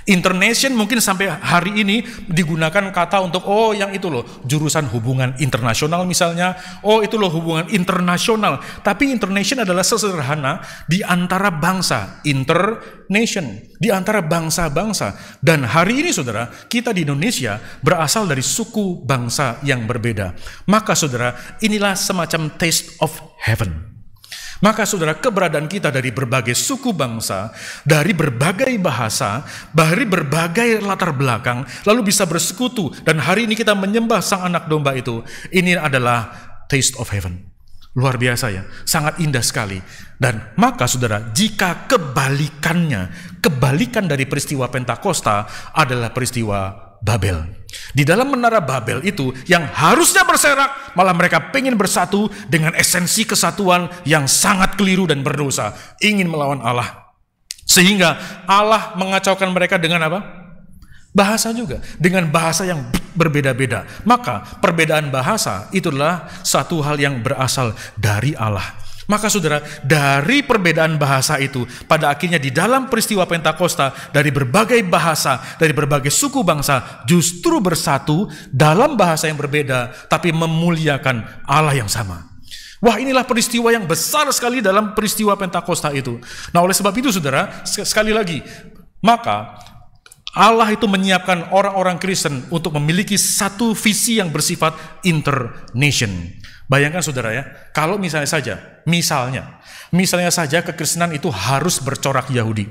Internation mungkin sampai hari ini digunakan kata untuk oh yang itu loh jurusan hubungan internasional misalnya oh itu loh hubungan internasional tapi internation adalah sesederhana di antara bangsa internation di antara bangsa-bangsa dan hari ini saudara kita di Indonesia berasal dari suku bangsa yang berbeda maka saudara inilah semacam taste of heaven maka saudara keberadaan kita dari berbagai suku bangsa, dari berbagai bahasa, dari berbagai latar belakang, lalu bisa bersekutu dan hari ini kita menyembah sang anak domba itu. Ini adalah taste of heaven. Luar biasa ya, sangat indah sekali. Dan maka saudara, jika kebalikannya, kebalikan dari peristiwa Pentakosta adalah peristiwa Babel. Di dalam menara Babel itu yang harusnya berserak malah mereka pengen bersatu dengan esensi kesatuan yang sangat keliru dan berdosa. Ingin melawan Allah. Sehingga Allah mengacaukan mereka dengan apa? Bahasa juga. Dengan bahasa yang berbeda-beda. Maka perbedaan bahasa itulah satu hal yang berasal dari Allah. Maka saudara, dari perbedaan bahasa itu, pada akhirnya di dalam peristiwa Pentakosta, dari berbagai bahasa, dari berbagai suku bangsa, justru bersatu dalam bahasa yang berbeda, tapi memuliakan Allah yang sama. Wah inilah peristiwa yang besar sekali dalam peristiwa Pentakosta itu. Nah oleh sebab itu saudara, sekali lagi, maka Allah itu menyiapkan orang-orang Kristen untuk memiliki satu visi yang bersifat internation. Bayangkan saudara ya, kalau misalnya saja, misalnya, misalnya saja kekristenan itu harus bercorak Yahudi.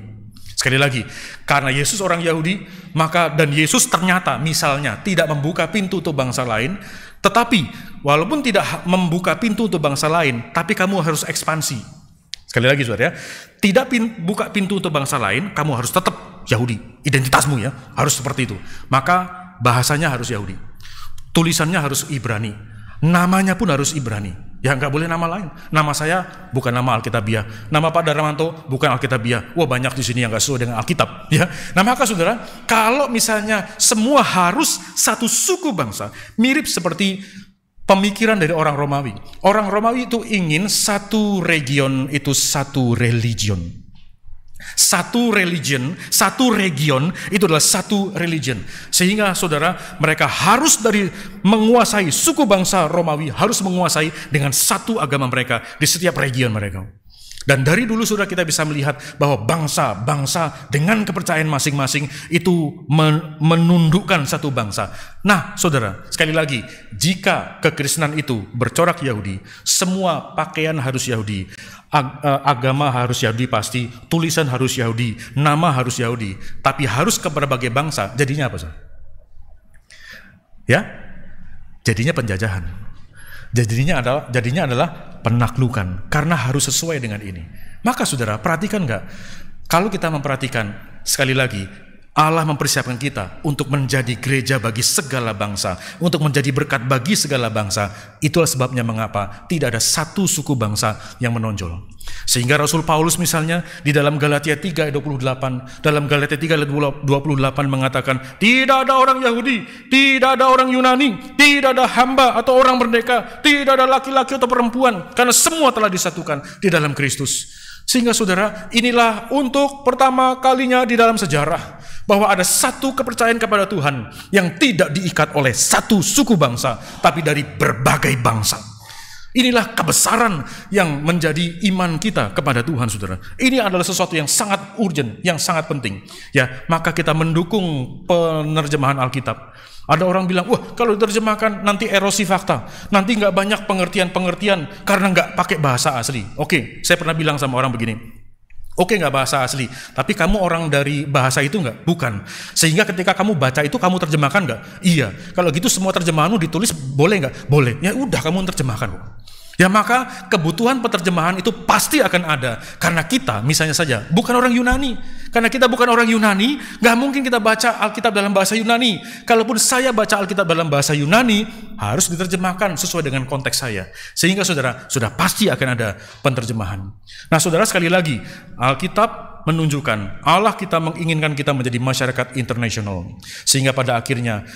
Sekali lagi, karena Yesus orang Yahudi, maka dan Yesus ternyata misalnya tidak membuka pintu untuk bangsa lain, tetapi walaupun tidak membuka pintu untuk bangsa lain, tapi kamu harus ekspansi. Sekali lagi saudara ya, tidak pin, buka pintu untuk bangsa lain, kamu harus tetap Yahudi. Identitasmu ya, harus seperti itu. Maka bahasanya harus Yahudi. Tulisannya harus Ibrani Namanya pun harus Ibrani. Ya nggak boleh nama lain. Nama saya bukan nama Alkitabiah. Nama Pak Darmanto bukan Alkitabiah. Wah banyak di sini yang nggak sesuai dengan Alkitab. Ya, nah maka saudara, kalau misalnya semua harus satu suku bangsa, mirip seperti pemikiran dari orang Romawi. Orang Romawi itu ingin satu region itu satu religion. Satu religion, satu region itu adalah satu religion. Sehingga saudara, mereka harus dari menguasai suku bangsa Romawi harus menguasai dengan satu agama mereka di setiap region mereka. Dan dari dulu sudah kita bisa melihat bahwa bangsa-bangsa dengan kepercayaan masing-masing itu menundukkan satu bangsa. Nah, saudara, sekali lagi, jika kekristenan itu bercorak Yahudi, semua pakaian harus Yahudi, ag eh, agama harus Yahudi pasti, tulisan harus Yahudi, nama harus Yahudi, tapi harus ke berbagai bangsa, jadinya apa? Saudara? Ya, jadinya penjajahan. Jadinya adalah jadinya adalah penaklukan karena harus sesuai dengan ini. Maka saudara perhatikan nggak? Kalau kita memperhatikan sekali lagi Allah mempersiapkan kita untuk menjadi gereja bagi segala bangsa, untuk menjadi berkat bagi segala bangsa. Itulah sebabnya mengapa tidak ada satu suku bangsa yang menonjol. Sehingga Rasul Paulus misalnya di dalam Galatia 3 ayat 28, dalam Galatia 3 ayat 28 mengatakan, tidak ada orang Yahudi, tidak ada orang Yunani, tidak ada hamba atau orang merdeka, tidak ada laki-laki atau perempuan, karena semua telah disatukan di dalam Kristus. Sehingga saudara, inilah untuk pertama kalinya di dalam sejarah bahwa ada satu kepercayaan kepada Tuhan yang tidak diikat oleh satu suku bangsa, tapi dari berbagai bangsa. Inilah kebesaran yang menjadi iman kita kepada Tuhan, saudara. Ini adalah sesuatu yang sangat urgent, yang sangat penting. Ya, maka kita mendukung penerjemahan Alkitab. Ada orang bilang, wah kalau diterjemahkan nanti erosi fakta, nanti nggak banyak pengertian-pengertian karena nggak pakai bahasa asli. Oke, saya pernah bilang sama orang begini, Oke nggak bahasa asli, tapi kamu orang dari bahasa itu nggak? Bukan. Sehingga ketika kamu baca itu kamu terjemahkan nggak? Iya. Kalau gitu semua terjemahanmu ditulis boleh nggak? Boleh. Ya udah kamu terjemahkan. Ya maka kebutuhan penerjemahan itu pasti akan ada karena kita misalnya saja bukan orang Yunani. Karena kita bukan orang Yunani, nggak mungkin kita baca Alkitab dalam bahasa Yunani. Kalaupun saya baca Alkitab dalam bahasa Yunani, harus diterjemahkan sesuai dengan konteks saya. Sehingga saudara, sudah pasti akan ada penerjemahan. Nah saudara sekali lagi, Alkitab menunjukkan Allah kita menginginkan kita menjadi masyarakat internasional sehingga pada akhirnya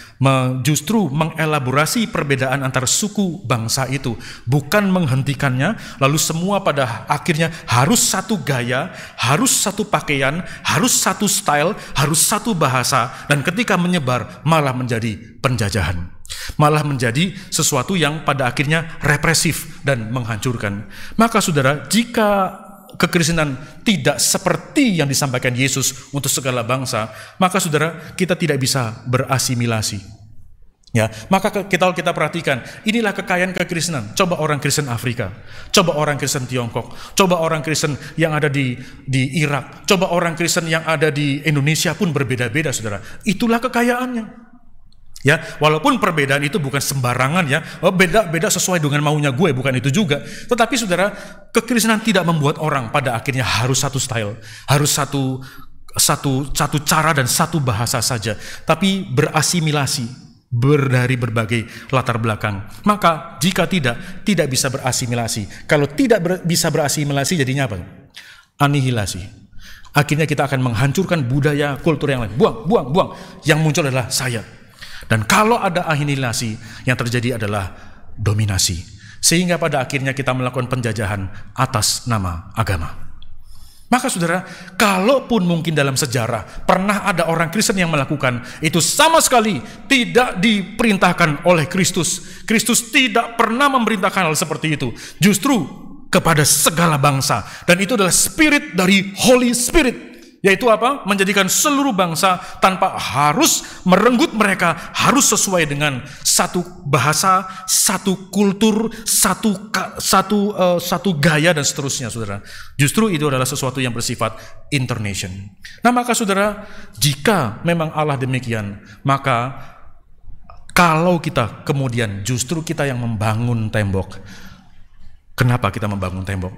justru mengelaborasi perbedaan antar suku bangsa itu bukan menghentikannya lalu semua pada akhirnya harus satu gaya, harus satu pakaian, harus satu style, harus satu bahasa dan ketika menyebar malah menjadi penjajahan malah menjadi sesuatu yang pada akhirnya represif dan menghancurkan. Maka saudara, jika kekristenan tidak seperti yang disampaikan Yesus untuk segala bangsa, maka saudara kita tidak bisa berasimilasi. Ya, maka kita kita perhatikan, inilah kekayaan kekristenan. Coba orang Kristen Afrika, coba orang Kristen Tiongkok, coba orang Kristen yang ada di di Irak, coba orang Kristen yang ada di Indonesia pun berbeda-beda, saudara. Itulah kekayaannya. Ya, walaupun perbedaan itu bukan sembarangan ya, beda-beda oh, sesuai dengan maunya gue, bukan itu juga. Tetapi saudara, kekristenan tidak membuat orang pada akhirnya harus satu style, harus satu satu satu cara dan satu bahasa saja, tapi berasimilasi berdari berbagai latar belakang. Maka jika tidak, tidak bisa berasimilasi. Kalau tidak ber, bisa berasimilasi jadinya apa? Anihilasi. Akhirnya kita akan menghancurkan budaya kultur yang lain. Buang, buang, buang. Yang muncul adalah saya dan kalau ada ahinilasi, yang terjadi adalah dominasi. Sehingga pada akhirnya kita melakukan penjajahan atas nama agama. Maka saudara, kalaupun mungkin dalam sejarah pernah ada orang Kristen yang melakukan itu sama sekali tidak diperintahkan oleh Kristus. Kristus tidak pernah memerintahkan hal seperti itu. Justru kepada segala bangsa dan itu adalah spirit dari Holy Spirit yaitu apa? Menjadikan seluruh bangsa tanpa harus merenggut mereka harus sesuai dengan satu bahasa, satu kultur, satu satu uh, satu gaya dan seterusnya, Saudara. Justru itu adalah sesuatu yang bersifat internation. Nah, maka Saudara, jika memang Allah demikian, maka kalau kita kemudian justru kita yang membangun tembok. Kenapa kita membangun tembok?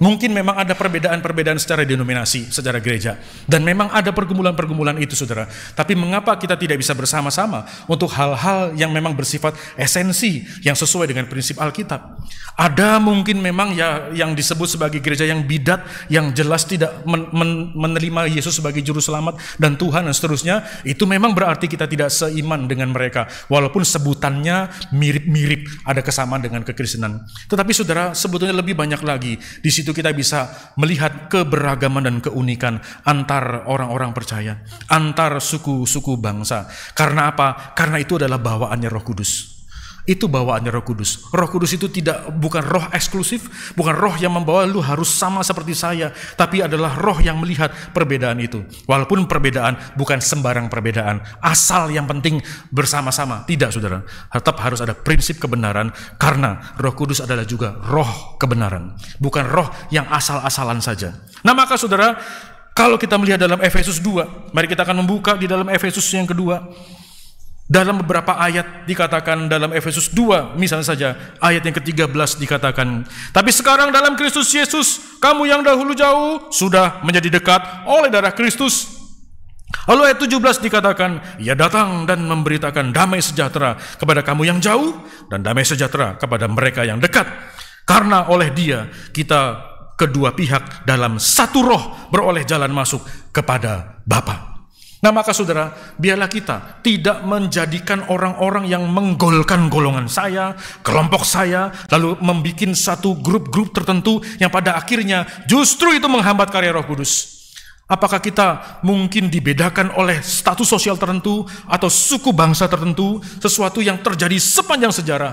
Mungkin memang ada perbedaan-perbedaan secara denominasi, secara gereja. Dan memang ada pergumulan-pergumulan itu, saudara. Tapi mengapa kita tidak bisa bersama-sama untuk hal-hal yang memang bersifat esensi, yang sesuai dengan prinsip Alkitab. Ada mungkin memang ya yang disebut sebagai gereja yang bidat, yang jelas tidak men men menerima Yesus sebagai juru selamat dan Tuhan dan seterusnya. Itu memang berarti kita tidak seiman dengan mereka. Walaupun sebutannya mirip-mirip, ada kesamaan dengan kekristenan. Tetapi saudara, sebetulnya lebih banyak lagi. Di situ situ kita bisa melihat keberagaman dan keunikan antar orang-orang percaya, antar suku-suku bangsa. Karena apa? Karena itu adalah bawaannya Roh Kudus. Itu bawaannya Roh Kudus. Roh Kudus itu tidak bukan roh eksklusif, bukan roh yang membawa lu harus sama seperti saya, tapi adalah roh yang melihat perbedaan itu. Walaupun perbedaan bukan sembarang perbedaan, asal yang penting bersama-sama. Tidak, Saudara. Tetap harus ada prinsip kebenaran karena Roh Kudus adalah juga roh kebenaran, bukan roh yang asal-asalan saja. Nah, maka Saudara, kalau kita melihat dalam Efesus 2, mari kita akan membuka di dalam Efesus yang kedua. Dalam beberapa ayat dikatakan dalam Efesus 2 misalnya saja ayat yang ke-13 dikatakan Tapi sekarang dalam Kristus Yesus kamu yang dahulu jauh sudah menjadi dekat oleh darah Kristus Lalu ayat 17 dikatakan Ia datang dan memberitakan damai sejahtera kepada kamu yang jauh Dan damai sejahtera kepada mereka yang dekat Karena oleh dia kita kedua pihak dalam satu roh beroleh jalan masuk kepada Bapa. Nah maka saudara, biarlah kita tidak menjadikan orang-orang yang menggolkan golongan saya, kelompok saya, lalu membuat satu grup-grup tertentu yang pada akhirnya justru itu menghambat karya roh kudus. Apakah kita mungkin dibedakan oleh status sosial tertentu atau suku bangsa tertentu, sesuatu yang terjadi sepanjang sejarah,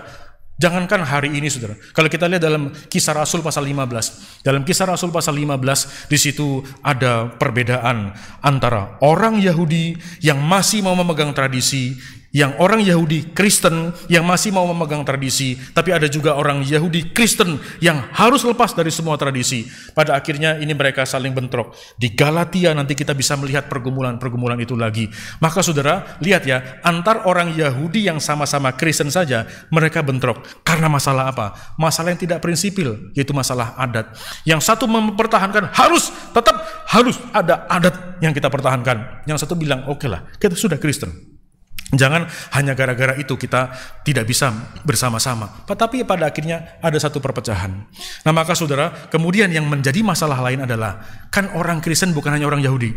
Jangankan hari ini saudara. Kalau kita lihat dalam kisah Rasul pasal 15. Dalam kisah Rasul pasal 15 di situ ada perbedaan antara orang Yahudi yang masih mau memegang tradisi yang orang Yahudi Kristen yang masih mau memegang tradisi, tapi ada juga orang Yahudi Kristen yang harus lepas dari semua tradisi. Pada akhirnya ini mereka saling bentrok. Di Galatia nanti kita bisa melihat pergumulan-pergumulan itu lagi. Maka saudara, lihat ya, antar orang Yahudi yang sama-sama Kristen saja, mereka bentrok. Karena masalah apa? Masalah yang tidak prinsipil, yaitu masalah adat. Yang satu mempertahankan harus, tetap harus ada adat yang kita pertahankan. Yang satu bilang, oke okay lah, kita sudah Kristen Jangan hanya gara-gara itu kita tidak bisa bersama-sama. Tetapi pada akhirnya ada satu perpecahan. Nah maka saudara, kemudian yang menjadi masalah lain adalah, kan orang Kristen bukan hanya orang Yahudi.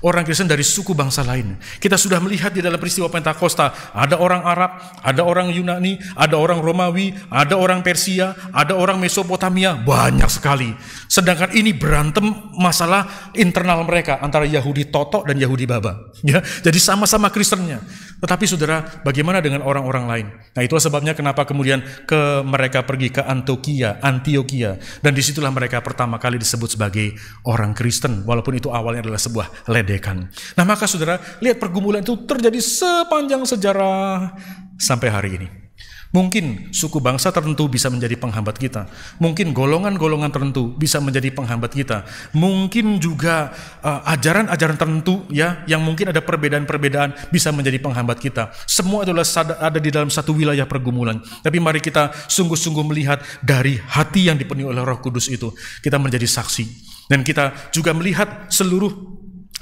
Orang Kristen dari suku bangsa lain. Kita sudah melihat di dalam peristiwa Pentakosta, ada orang Arab, ada orang Yunani, ada orang Romawi, ada orang Persia, ada orang Mesopotamia, banyak sekali. Sedangkan ini berantem masalah internal mereka antara Yahudi Toto dan Yahudi Baba. Ya, jadi sama-sama Kristennya. Tetapi saudara, bagaimana dengan orang-orang lain? Nah itulah sebabnya kenapa kemudian ke mereka pergi ke Antioquia, Antioquia. Dan disitulah mereka pertama kali disebut sebagai orang Kristen. Walaupun itu awalnya adalah sebuah ledekan. Nah maka saudara, lihat pergumulan itu terjadi sepanjang sejarah sampai hari ini. Mungkin suku bangsa tertentu bisa menjadi penghambat kita. Mungkin golongan-golongan tertentu bisa menjadi penghambat kita. Mungkin juga eh, ajaran-ajaran uh, tertentu ya yang mungkin ada perbedaan-perbedaan bisa menjadi penghambat kita. Semua adalah ada di dalam satu wilayah pergumulan. Tapi mari kita sungguh-sungguh melihat dari hati yang dipenuhi oleh Roh Kudus itu. Kita menjadi saksi dan kita juga melihat seluruh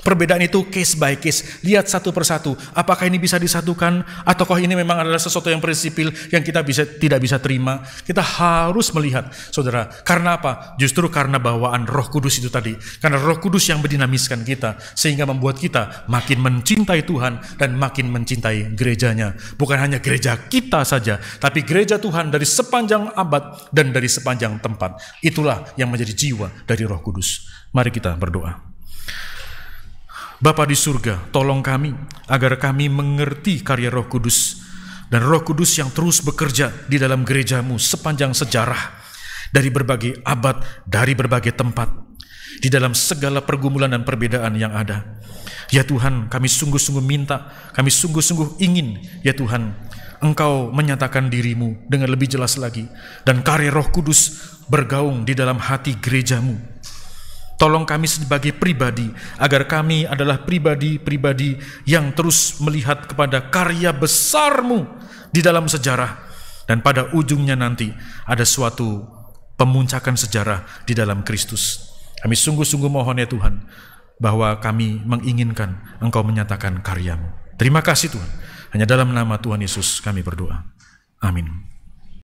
Perbedaan itu case by case. Lihat satu persatu. Apakah ini bisa disatukan? Ataukah ini memang adalah sesuatu yang prinsipil yang kita bisa tidak bisa terima? Kita harus melihat, saudara. Karena apa? Justru karena bawaan roh kudus itu tadi. Karena roh kudus yang mendinamiskan kita. Sehingga membuat kita makin mencintai Tuhan dan makin mencintai gerejanya. Bukan hanya gereja kita saja, tapi gereja Tuhan dari sepanjang abad dan dari sepanjang tempat. Itulah yang menjadi jiwa dari roh kudus. Mari kita berdoa. Bapa di surga, tolong kami agar kami mengerti karya Roh Kudus dan Roh Kudus yang terus bekerja di dalam gerejamu sepanjang sejarah dari berbagai abad, dari berbagai tempat di dalam segala pergumulan dan perbedaan yang ada. Ya Tuhan, kami sungguh-sungguh minta, kami sungguh-sungguh ingin, ya Tuhan, Engkau menyatakan dirimu dengan lebih jelas lagi, dan karya Roh Kudus bergaung di dalam hati gerejamu, Tolong kami sebagai pribadi, agar kami adalah pribadi-pribadi yang terus melihat kepada karya besarmu di dalam sejarah. Dan pada ujungnya nanti ada suatu pemuncakan sejarah di dalam Kristus. Kami sungguh-sungguh mohon ya Tuhan, bahwa kami menginginkan Engkau menyatakan karyamu. Terima kasih Tuhan. Hanya dalam nama Tuhan Yesus kami berdoa. Amin.